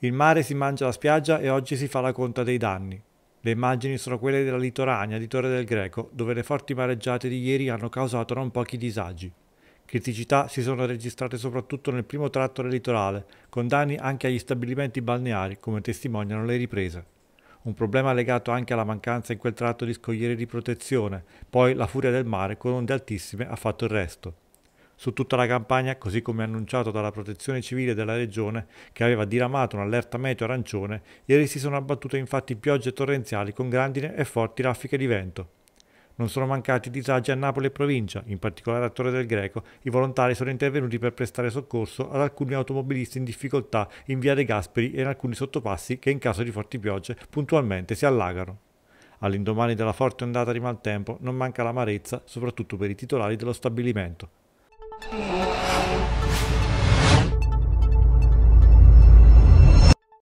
Il mare si mangia la spiaggia e oggi si fa la conta dei danni. Le immagini sono quelle della litorania di Torre del Greco, dove le forti mareggiate di ieri hanno causato non pochi disagi. Criticità si sono registrate soprattutto nel primo tratto del litorale, con danni anche agli stabilimenti balneari, come testimoniano le riprese. Un problema legato anche alla mancanza in quel tratto di scogliere di protezione, poi la furia del mare con onde altissime ha fatto il resto su tutta la campagna, così come annunciato dalla protezione civile della regione che aveva diramato un'allerta meteo arancione, ieri si sono abbattute infatti piogge torrenziali con grandine e forti raffiche di vento. Non sono mancati disagi a Napoli e provincia, in particolare a Torre del Greco. I volontari sono intervenuti per prestare soccorso ad alcuni automobilisti in difficoltà in via De Gasperi e in alcuni sottopassi che in caso di forti piogge puntualmente si allagano. All'indomani della forte ondata di maltempo non manca l'amarezza, soprattutto per i titolari dello stabilimento. Yeah.